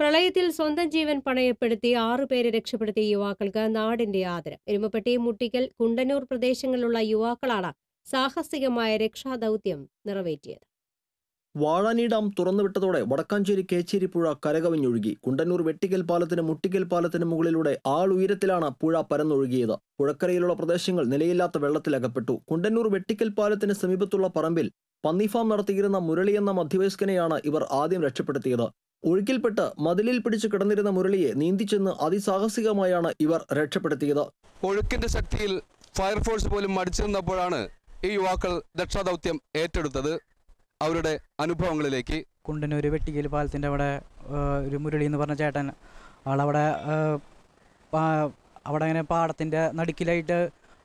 പ്രളയത്തിൽ സ്വന്തം ജീവൻ പണയപ്പെടുത്തി ആറുപേരെ രക്ഷപ്പെടുത്തിയ യുവാക്കൾക്ക് നാടിന്റെ ആദരം എരുമപ്പെട്ടി മുട്ടിക്കൽ കുണ്ടന്നൂർ പ്രദേശങ്ങളിലുള്ള യുവാക്കളാണ് സാഹസികമായ രക്ഷാദൗത്യം നിറവേറ്റിയത് വാഴാനി ഡാം തുറന്നുവിട്ടതോടെ വടക്കാഞ്ചേരി കേച്ചേരി പുഴ കരകവിഞ്ഞൊഴുകി കുണ്ടന്നൂർ വെട്ടിക്കൽ പാലത്തിന് മുട്ടിക്കൽ പാലത്തിന് മുകളിലൂടെ ആളുയരത്തിലാണ് പുഴ പരന്നൊഴുകിയത് പുഴക്കരയിലുള്ള പ്രദേശങ്ങൾ നിലയില്ലാത്ത വെള്ളത്തിലകപ്പെട്ടു കുണ്ടന്നൂർ വെട്ടിക്കൽ പാലത്തിന് സമീപത്തുള്ള പറമ്പിൽ പന്നിഫാം നടത്തിയിരുന്ന മുരളി എന്ന മധ്യവയസ്കനെയാണ് ഇവർ ആദ്യം രക്ഷപ്പെടുത്തിയത് ഒഴുക്കിൽപ്പെട്ട് മതിലിൽ പിടിച്ചു കിടന്നിരുന്ന മുരളിയെ നീന്തിച്ചെന്ന് അതിസാഹസികമായാണ് ഇവർ രക്ഷപ്പെടുത്തിയത് ഒഴുക്കിന്റെ ശക്തിയിൽ ഫയർഫോഴ്സ് പോലും മടിച്ചിരുന്നപ്പോഴാണ് നിന്നപ്പോഴാണ് ഈ യുവാക്കൾ രക്ഷാദൗത്യം ഏറ്റെടുത്തത് അവരുടെ അനുഭവങ്ങളിലേക്ക് കുണ്ടനൂർ വെട്ടിക്കൽ പാലത്തിൻ്റെ അവിടെ ഒരു മുരളി എന്ന് പറഞ്ഞ ചേട്ടൻ ആളവിടെ അവിടെ അങ്ങനെ പാടത്തിൻ്റെ നടുക്കിലായിട്ട്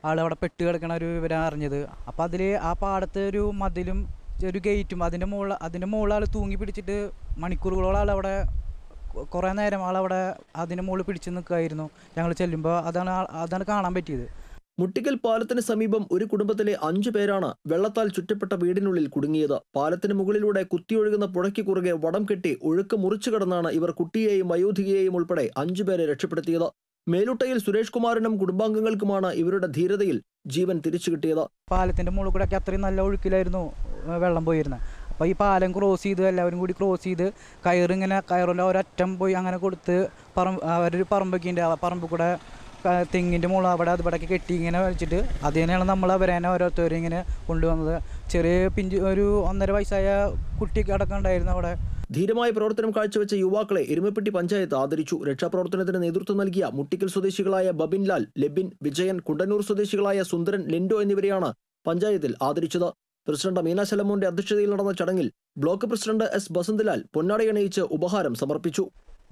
ആൾ അവിടെ പെട്ട് കിടക്കണ ഒരു വിവരം അറിഞ്ഞത് അപ്പോൾ അതിൽ ആ പാടത്തെ ഒരു മതിലും ഒരു ഗേറ്റും അതിൻ്റെ മുകളിൽ അതിൻ്റെ മുകളിൽ ആൾ തൂങ്ങി പിടിച്ചിട്ട് മണിക്കൂറുകളോളം ആൾ അവിടെ കുറേ നേരം ആൾ അവിടെ അതിൻ്റെ മുകളിൽ പിടിച്ച് നിൽക്കുമായിരുന്നു ഞങ്ങൾ ചെല്ലുമ്പോൾ അതാണ് അതാണ് കാണാൻ പറ്റിയത് മുട്ടിക്കൽ പാലത്തിന് സമീപം ഒരു കുടുംബത്തിലെ അഞ്ചു പേരാണ് വെള്ളത്താൽ ചുറ്റപ്പെട്ട വീടിനുള്ളിൽ കുടുങ്ങിയത് പാലത്തിന് മുകളിലൂടെ കുത്തിയൊഴുകുന്ന പുഴയ്ക്ക് കുറുകെ വടം കെട്ടി ഒഴുക്ക് മുറിച്ചു കടന്നാണ് ഇവർ കുട്ടിയെയും അയോധികയെയും ഉൾപ്പെടെ അഞ്ചുപേരെ രക്ഷപ്പെടുത്തിയത് മേലുട്ടയിൽ സുരേഷ് കുമാറിനും കുടുംബാംഗങ്ങൾക്കുമാണ് ഇവരുടെ ധീരതയിൽ ജീവൻ തിരിച്ചു കിട്ടിയത് പാലത്തിന്റെ മുകളിൽ കൂടെ അത്രയും നല്ല ഒഴുക്കിലായിരുന്നു വെള്ളം പോയിരുന്നത് അപ്പോൾ ഈ പാലം ക്രോസ് ചെയ്ത് എല്ലാവരും കൂടി ക്രോസ് ചെയ്ത് കയറിങ്ങനെ കയറുള്ള ഒരറ്റം പോയി അങ്ങനെ കൊടുത്ത് പറമ്പ് അവരൊരു പറമ്പൊക്കെ ഉണ്ട് ആ പറമ്പ് കൂടെ തെങ്ങിൻ്റെ മുകളിൽ അവിടെ അത് കെട്ടി ഇങ്ങനെ വലിച്ചിട്ട് അത് തന്നെയാണ് നമ്മൾ അവരേനെ ഓരോരുത്തരും ഇങ്ങനെ കൊണ്ടുവന്നത് ചെറിയ പിഞ്ച് ഒരു ഒന്നര വയസ്സായ കുട്ടിയൊക്കെ അടക്കം ഉണ്ടായിരുന്നു അവിടെ ധീരമായ പ്രവർത്തനം കാഴ്ചവെച്ച യുവാക്കളെ ഇരുമപ്പെട്ടി പഞ്ചായത്ത് ആദരിച്ചു രക്ഷാപ്രവർത്തനത്തിന് നേതൃത്വം നൽകിയ മുട്ടിക്കൽ സ്വദേശികളായ ബബിൻലാൽ ലെബിൻ വിജയൻ കുണ്ടന്നൂർ സ്വദേശികളായ സുന്ദരൻ ലിൻഡോ എന്നിവരെയാണ് പഞ്ചായത്തിൽ ആദരിച്ചത് പ്രസിഡന്റ് മീനാശലമോന്റെ അധ്യക്ഷതയിൽ നടന്ന ചടങ്ങിൽ ബ്ലോക്ക് പ്രസിഡന്റ് എസ് ബസന്തലാൽ പൊന്നാടയണിയിച്ച് ഉപഹാരം സമർപ്പിച്ചു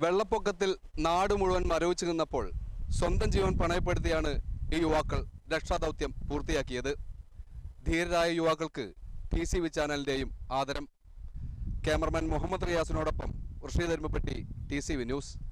വെള്ളപ്പൊക്കത്തിൽ നാട് മുഴുവൻ മരവിച്ചു നിന്നപ്പോൾ സ്വന്തം ജീവൻ പണയപ്പെടുത്തിയാണ് ഈ യുവാക്കൾ രക്ഷാദൗത്യം പൂർത്തിയാക്കിയത് ധീരരായ യുവാക്കൾക്ക് പി സി വി ചാനലിന്റെയും ആദരം ക്യാമറമാൻ മുഹമ്മദ് റിയാസിനോടൊപ്പം ഋഷി ധർമ്മപ്പെട്ടി ടി സി വി ന്യൂസ്